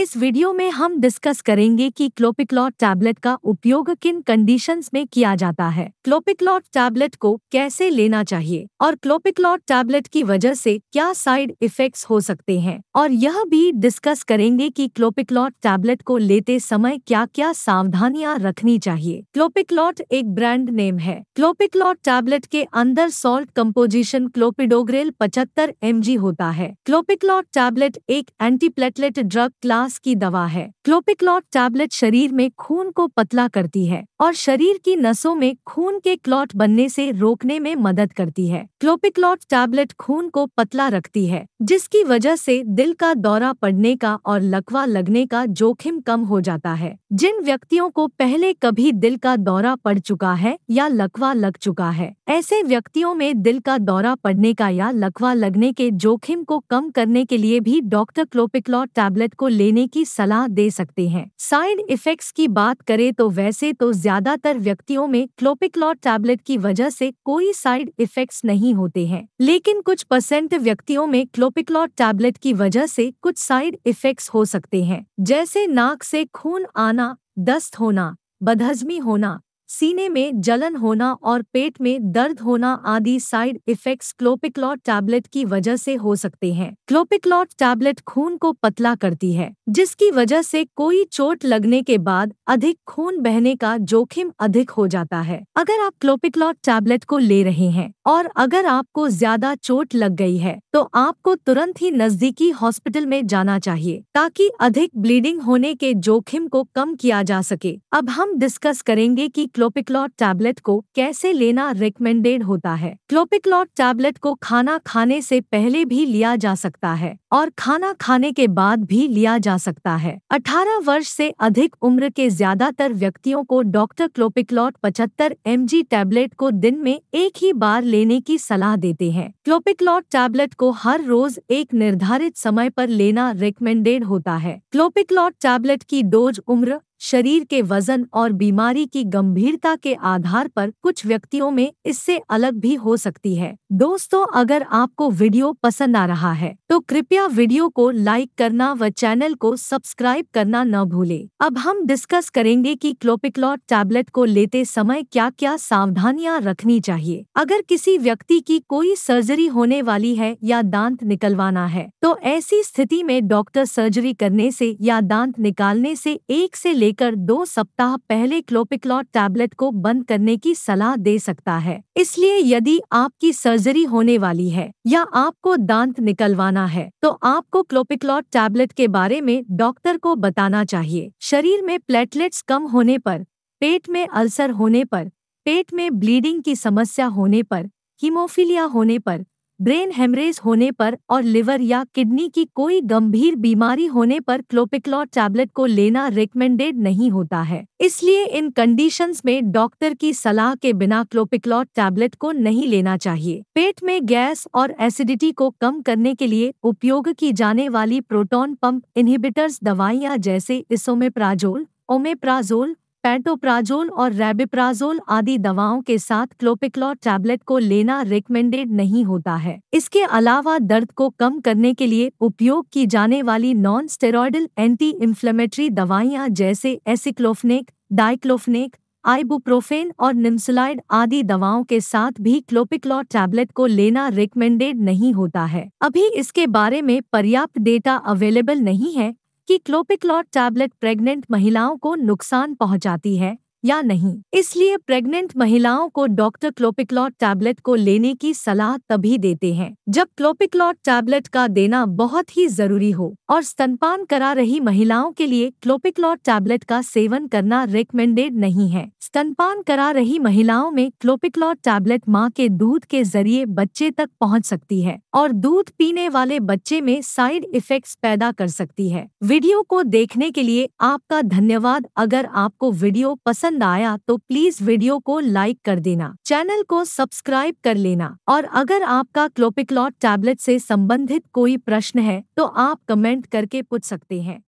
इस वीडियो में हम डिस्कस करेंगे कि क्लोपिक्लॉट टैबलेट का उपयोग किन कंडीशंस में किया जाता है क्लोपिक्लॉट टैबलेट को कैसे लेना चाहिए और क्लोपिक्लॉट टैबलेट की वजह से क्या साइड इफेक्ट्स हो सकते हैं और यह भी डिस्कस करेंगे कि क्लोपिक्लॉट टैबलेट को लेते समय क्या क्या सावधानियां रखनी चाहिए क्लोपिक्लॉट एक ब्रांड नेम है क्लोपिक्लॉट टैबलेट के अंदर सॉल्ट कम्पोजिशन क्लोपिडोग्रेल पचहत्तर एम होता है क्लोपिक्लॉट टैबलेट एक एंटीप्लेटलेट ड्रग क्लास विकास की दवा है क्लोपिक्लॉट टैबलेट शरीर में खून को पतला करती है और शरीर की नसों में खून के क्लॉट बनने से रोकने में मदद करती है क्लोपिक्लॉट टैबलेट खून को पतला रखती है जिसकी वजह से दिल का दौरा पड़ने का और लकवा लगने का जोखिम कम हो जाता है जिन व्यक्तियों को पहले कभी दिल का दौरा पड़ चुका है या लकवा लग चुका है ऐसे व्यक्तियों में दिल का दौरा पड़ने का या लकवा लगने के जोखिम को कम करने के लिए भी डॉक्टर क्लोपिक्लॉट टैबलेट को लेने करने की सलाह दे सकते हैं साइड इफेक्ट्स की बात करें तो वैसे तो ज्यादातर व्यक्तियों में क्लोपिक्लॉट टैबलेट की वजह से कोई साइड इफेक्ट्स नहीं होते हैं लेकिन कुछ परसेंट व्यक्तियों में क्लोपिक्लॉट टैबलेट की वजह से कुछ साइड इफेक्ट्स हो सकते हैं जैसे नाक से खून आना दस्त होना बदहजमी होना सीने में जलन होना और पेट में दर्द होना आदि साइड इफेक्ट्स क्लोपिक्लॉट टैबलेट की वजह से हो सकते हैं क्लोपिक्लॉट टैबलेट खून को पतला करती है जिसकी वजह से कोई चोट लगने के बाद अधिक खून बहने का जोखिम अधिक हो जाता है अगर आप क्लोपिक्लॉट टैबलेट को ले रहे हैं और अगर आपको ज्यादा चोट लग गई है तो आपको तुरंत ही नजदीकी हॉस्पिटल में जाना चाहिए ताकि अधिक ब्लीडिंग होने के जोखिम को कम किया जा सके अब हम डिस्कस करेंगे की क्लोपिक्लॉट टैबलेट को कैसे लेना रिकमेंडेड होता है क्लोपिक्लॉट टैबलेट को खाना खाने से पहले भी लिया जा सकता है और खाना खाने के बाद भी लिया जा सकता है 18 वर्ष से अधिक उम्र के ज्यादातर व्यक्तियों को doctor Clopiclot M G tablet को दिन में एक ही बार लेने की सलाह देते हैं क्लोपिक्लॉट टैबलेट को हर रोज एक निर्धारित समय पर लेना रिकमेंडेड होता है क्लोपिक्लॉट टैबलेट की डोज उम्र शरीर के वजन और बीमारी की गंभीरता के आधार पर कुछ व्यक्तियों में इससे अलग भी हो सकती है दोस्तों अगर आपको वीडियो पसंद आ रहा है तो कृपया वीडियो को लाइक करना व चैनल को सब्सक्राइब करना न भूले अब हम डिस्कस करेंगे कि क्लोपिक्लॉट टैबलेट को लेते समय क्या क्या सावधानियाँ रखनी चाहिए अगर किसी व्यक्ति की कोई सर्जरी होने वाली है या दांत निकलवाना है तो ऐसी स्थिति में डॉक्टर सर्जरी करने से या दांत निकालने से एक से ले लेकर दो सप्ताह पहले क्लोपिक्लॉट टैबलेट को बंद करने की सलाह दे सकता है इसलिए यदि आपकी सर्जरी होने वाली है या आपको दांत निकलवाना है तो आपको क्लोपिक्लॉट टैबलेट के बारे में डॉक्टर को बताना चाहिए शरीर में प्लेटलेट्स कम होने पर पेट में अल्सर होने पर पेट में ब्लीडिंग की समस्या होने पर हीमोफीलिया होने पर ब्रेन हेमरेज होने पर और लिवर या किडनी की कोई गंभीर बीमारी होने पर क्लोपिक्लॉ टैबलेट को लेना रिकमेंडेड नहीं होता है इसलिए इन कंडीशंस में डॉक्टर की सलाह के बिना क्लोपिक्लॉ टैबलेट को नहीं लेना चाहिए पेट में गैस और एसिडिटी को कम करने के लिए उपयोग की जाने वाली प्रोटोन पंप इनहिबिटर्स दवाइयाँ जैसे इसोमेप्राजोल ओमेप्राजोल पैटोप्राजोल और रैबिप्राजोल आदि दवाओं के साथ क्लोपिक्लॉ टैबलेट को लेना रिकमेंडेड नहीं होता है इसके अलावा दर्द को कम करने के लिए उपयोग की जाने वाली नॉन स्टेरॉयडल एंटी इन्फ्लेमेटरी दवाइयाँ जैसे एसिक्लोफनेक डाइक्लोफनेक आइबुप्रोफेन और निम्सलाइड आदि दवाओं के साथ भी क्लोपिक्लोर टैबलेट को लेना रिकमेंडेड नहीं होता है अभी इसके बारे में पर्याप्त डेटा अवेलेबल नहीं है कि क्लोपिक्लॉट टैबलेट प्रेग्नेंट महिलाओं को नुकसान पहुंचाती है या नहीं इसलिए प्रेग्नेंट महिलाओं को डॉक्टर क्लोपिक्लॉट टैबलेट को लेने की सलाह तभी देते हैं जब क्लोपिक्लॉट टैबलेट का देना बहुत ही जरूरी हो और स्तनपान करा रही महिलाओं के लिए क्लोपिक्लॉट टैबलेट का सेवन करना रिकमेंडेड नहीं है स्तनपान करा रही महिलाओं में क्लोपिक्लॉट टैबलेट माँ के दूध के जरिए बच्चे तक पहुँच सकती है और दूध पीने वाले बच्चे में साइड इफेक्ट पैदा कर सकती है वीडियो को देखने के लिए आपका धन्यवाद अगर आपको वीडियो पसंद पसंद आया तो प्लीज वीडियो को लाइक कर देना चैनल को सब्सक्राइब कर लेना और अगर आपका क्लोपिक्लॉट टैबलेट से संबंधित कोई प्रश्न है तो आप कमेंट करके पूछ सकते हैं